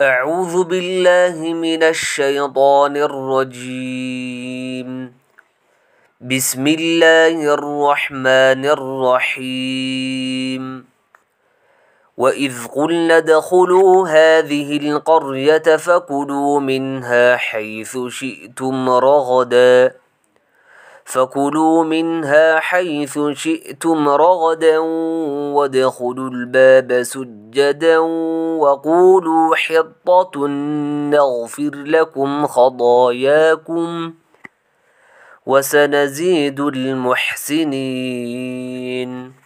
أعوذ بالله من الشيطان الرجيم بسم الله الرحمن الرحيم وإذ قلنا ادخلوا هذه القرية فكلوا منها حيث شئتم رغداً فكلوا منها حيث شئتم رغدا وادخلوا الباب سجدا وقولوا حطة نغفر لكم خطاياكم وسنزيد المحسنين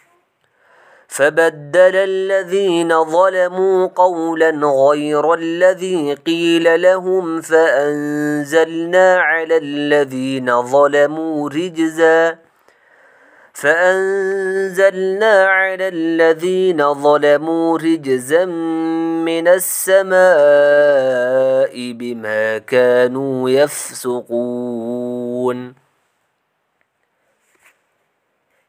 فبدل الذين ظلموا قولا غير الذي قيل لهم فأنزلنا على الذين ظلموا رجزا فأنزلنا على الذين ظلموا رجزا من السماء بما كانوا يفسقون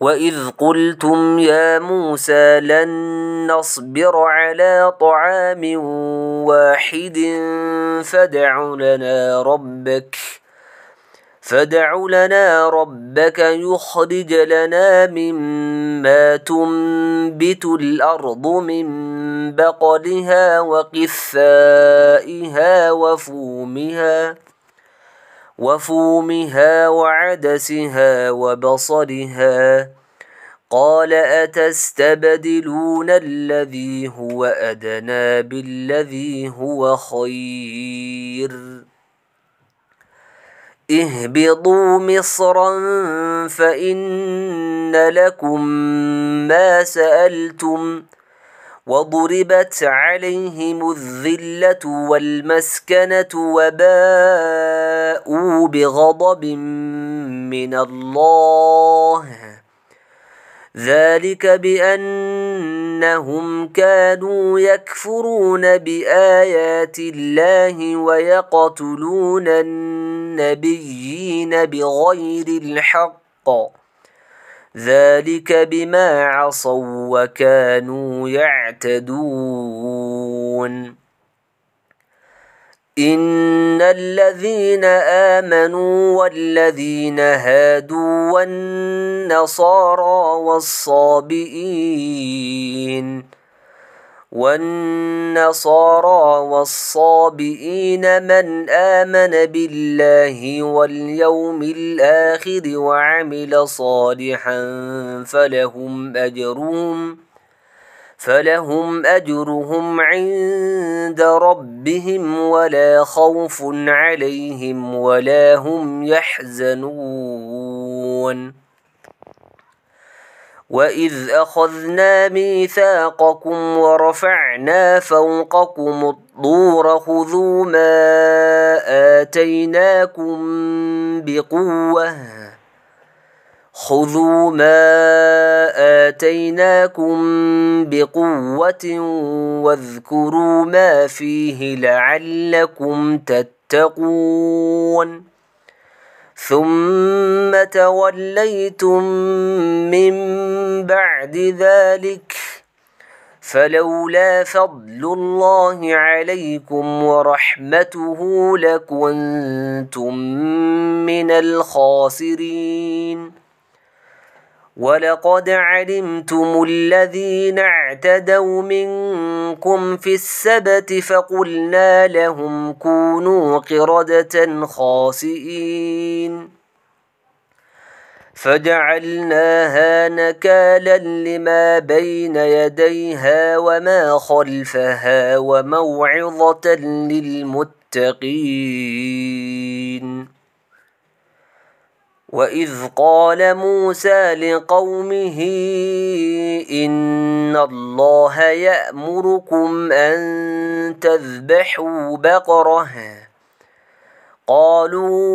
وإذ قلتم يا موسى لن نصبر على طعام واحد فدع لنا ربك فدع لنا ربك يخرج لنا مما تنبت الأرض من بقلها وقثائها وفومها وفومها وعدسها وبصلها قال أتستبدلون الذي هو أدنى بالذي هو خير اهبطوا مصرا فإن لكم ما سألتم وضربت عليهم الذلة والمسكنة وباءوا بغضب من الله ذلك بأنهم كانوا يكفرون بآيات الله ويقتلون النبيين بغير الحق ذلك بما عصوا وكانوا يعتدون إن الذين آمنوا والذين هادوا والنصارى والصابئين والنصارى والصابئين من آمن بالله واليوم الآخر وعمل صالحا فلهم أجرهم فلهم أجرهم عند ربهم ولا خوف عليهم ولا هم يحزنون وإذ أخذنا ميثاقكم ورفعنا فوقكم الطور خذوا ما آتيناكم بقوة خذوا ما آتيناكم بقوة واذكروا ما فيه لعلكم تتقون ثم توليتم من بعد ذلك فلولا فضل الله عليكم ورحمته لكنتم من الخاسرين ولقد علمتم الذين اعتدوا منكم في السبت فقلنا لهم كونوا قردة خاسئين فجعلناها نكالا لما بين يديها وما خلفها وموعظة للمتقين وإذ قال موسى لقومه إن الله يأمركم أن تذبحوا بقرة قالوا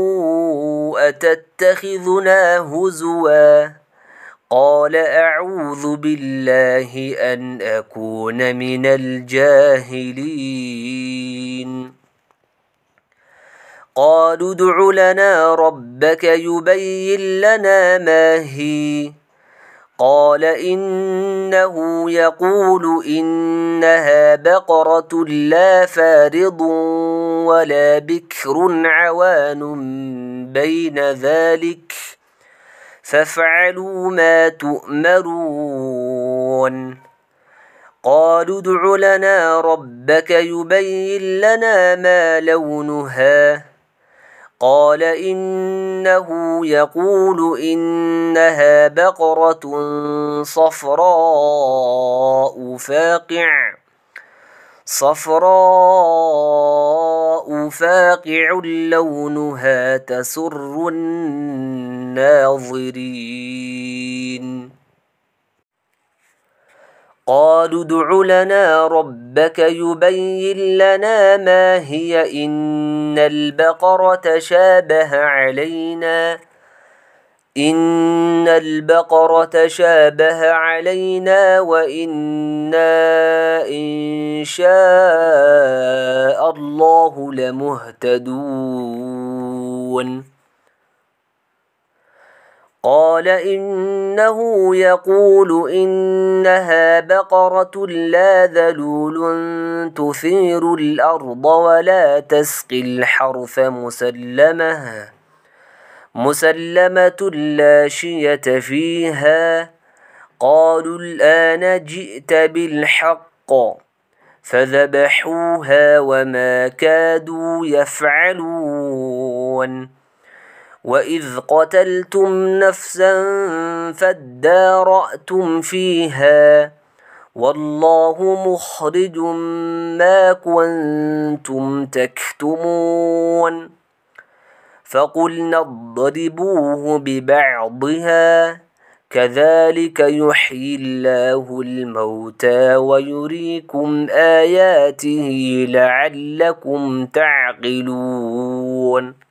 أتتخذنا هزوا قال أعوذ بالله أن أكون من الجاهلين قالوا ادع لنا ربك يبين لنا ما هي قال انه يقول انها بقره لا فارض ولا بكر عوان بين ذلك فافعلوا ما تؤمرون قالوا ادع لنا ربك يبين لنا ما لونها قال انه يقول انها بقره صفراء فاقع صفراء فاقع لونها تسر الناظرين قالوا ادع لنا ربك يبين لنا ما هي إن البقرة تشابه علينا إن البقرة شابه علينا وإنا إن شاء الله لمهتدون قال إنه يقول إنها بقرة لا ذلول تثير الأرض ولا تسقي الحرف مسلمة مسلمة لا شية فيها قالوا الآن جئت بالحق فذبحوها وما كادوا يفعلون واذ قتلتم نفسا فاداراتم فيها والله مخرج ما كنتم تكتمون فقلنا اضربوه ببعضها كذلك يحيي الله الموتى ويريكم اياته لعلكم تعقلون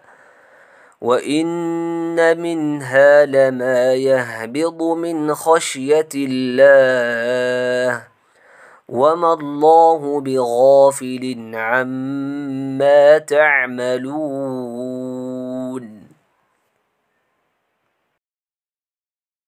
وإن منها لما يهبط من خشية الله وما الله بغافل عما تعملون